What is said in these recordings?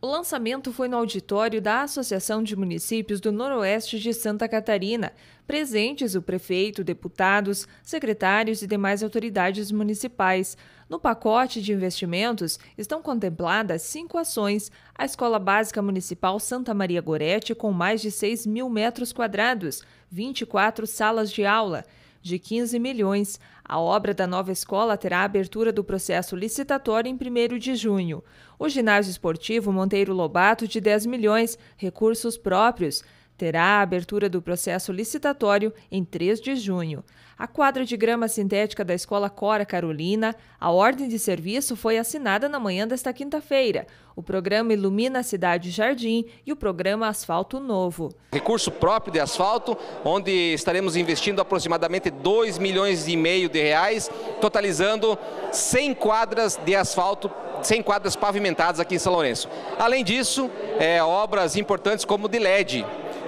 O lançamento foi no auditório da Associação de Municípios do Noroeste de Santa Catarina, presentes o prefeito, deputados, secretários e demais autoridades municipais. No pacote de investimentos estão contempladas cinco ações: a Escola Básica Municipal Santa Maria Gorete, com mais de 6 mil metros quadrados, 24 salas de aula de 15 milhões. A obra da nova escola terá abertura do processo licitatório em 1 de junho. O ginásio esportivo Monteiro Lobato, de 10 milhões, recursos próprios terá a abertura do processo licitatório em 3 de junho. A quadra de grama sintética da Escola Cora Carolina, a ordem de serviço foi assinada na manhã desta quinta-feira. O programa Ilumina a Cidade Jardim e o programa Asfalto Novo. Recurso próprio de asfalto, onde estaremos investindo aproximadamente 2 milhões e meio de reais, totalizando 100 quadras de asfalto 100 quadras pavimentadas aqui em São Lourenço. Além disso, é, obras importantes como de LED,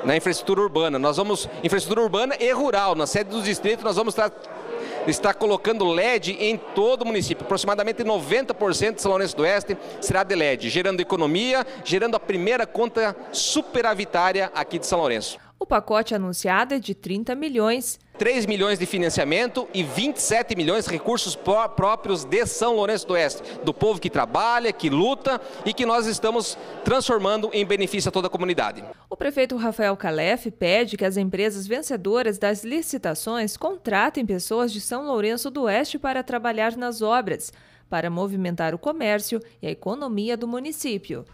na infraestrutura urbana. Nós vamos, infraestrutura urbana e rural, na sede dos distritos nós vamos estar está colocando LED em todo o município. Aproximadamente 90% de São Lourenço do Oeste será de LED, gerando economia, gerando a primeira conta superavitária aqui de São Lourenço. O pacote anunciado é de 30 milhões. 3 milhões de financiamento e 27 milhões de recursos próprios de São Lourenço do Oeste, do povo que trabalha, que luta e que nós estamos transformando em benefício a toda a comunidade. O prefeito Rafael Calef pede que as empresas vencedoras das licitações contratem pessoas de São Lourenço do Oeste para trabalhar nas obras, para movimentar o comércio e a economia do município.